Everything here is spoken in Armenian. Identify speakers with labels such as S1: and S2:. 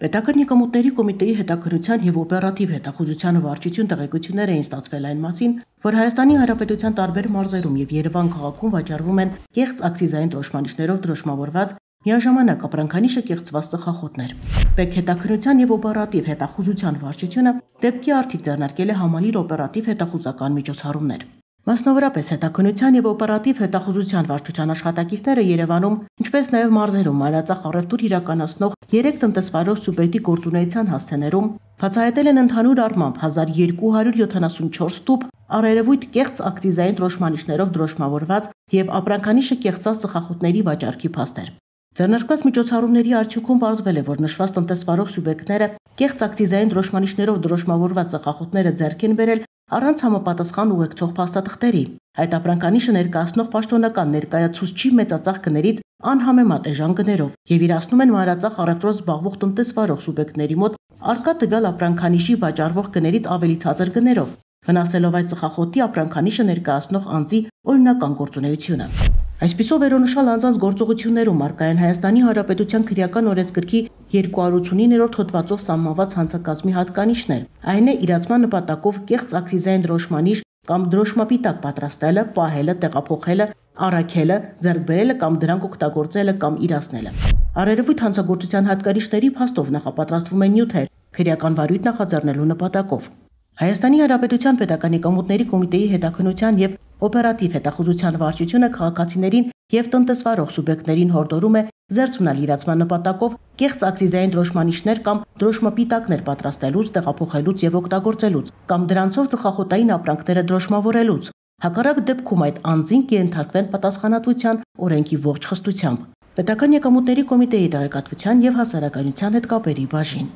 S1: Պետական եկամուտների կոմիտեի հետաքրության եւ օպերատիվ հետախուզության վարչություն տեղեկություններ էին ստացվել այն մասին, որ Հայաստանի Հանրապետության տարբեր մարզերում եւ Երևան քաղաքում վաճառվում են կեղծ ակցիզային դրոշմանիշներով դրոշմավորված միաժամանակ ապրանքանիշը կեղծված ծխախոտներ։ Պեկ հետաքնության եւ օպերատիվ հետախուզության վարչությունը դեպքի արդիվ ձեռնարկել է համալիր օպերատիվ հետախուզական միջոցառումներ։ Մասնավորապես հետաքնության եւ օպերատիվ հետախուզության վարչության աշխատակիցները Երևանում, ինչպես նաեւ մարզերում այլացախ առևտուր իրականացնող 3 տնտեսվարող սուբյեկտի գործունեության հասցեներում բացահայտել են ընդհանուր առմամբ 1274 տուփ արերևույթ կեղծ ակցիզային դրոշմանիշներով դրոշմավորված եւ ապրանքանիշը կեղծած ծխախոտների վաճառքի փաստեր։ Ձեռնարկված միջոցառումների արդյունքում ողջվել է, որ նշված տնտեսվարող սուբյեկտները կեղծ ակցիզային դրոշմանիշներով դրոշմավորված ծխախոտները ձեռք են բերել առանց համապատասխան ուղեկցող փաստաթղթերի։ Այդ ապրանքանիշը ներկայացնող պաշտոնական ներկայացուցչի մեծածախ գներից անհամեմատ էժան գներով եւ իրացնում են մանրածախ առևտրով զբաղվող տնտեսվարող սուբյեկտների մոտ արկա տվյալ ապրանքանիշի վաճառվող գներից ավելի ցածր գներով վնասելով այդ ծխախոտի ապրանքանիշը ներկայացնող անձի օրինական գործունեությունը։ Այսպիսով վերոնշալ անձանց գործողություններում արկայն Հայաստանի Հանրապետության քրեական օրենսգրքի 289-րդ հոդվածով սահմանված հանցակազմի հատկանիշներ։ Այն է իրացման նպատակով կեղծ ակցիզային դրոշմանիշ կամ դրոշմապիտակ պատրաստելը, պահելը, տեղափոխելը, առաքելը, ձեռք բերելը կամ դրանք օգտագործելը կամ իրացնելը։ Արերևույթ հանցագործության հատկանիշների փաստով նախապատրաստվում են նյութեր քրեական վարույթ նախաձեռնելու նպատակով։ Հայաստանի Հանրապետության Պետականի Կոմիտեի Կոմիտեի հետաքնության եւ օպերատիվ հետախուզության վարչությունը քաղաքացիներին եւ տնտեսվարող սուբյեկտներին հորդորում է զերծունալ իրացման նպատակով կեղծ ակցիզային դրոշմանիշներ կամ դրոշմապիտակներ պատրաստելուց, տեղափոխելուց եւ օգտագործելուց կամ դրանցով ծխախոտային ապրանքները դրոշմավորելուց։ Հակառակ դեպքում այդ անձին կենթարկվեն պատասխանատվության օրենքի ողջ խստությամբ։ Պետական եկամուտների կոմիտեի տեղեկատվության եւ հասարակայնության հետ կապերի բաժին։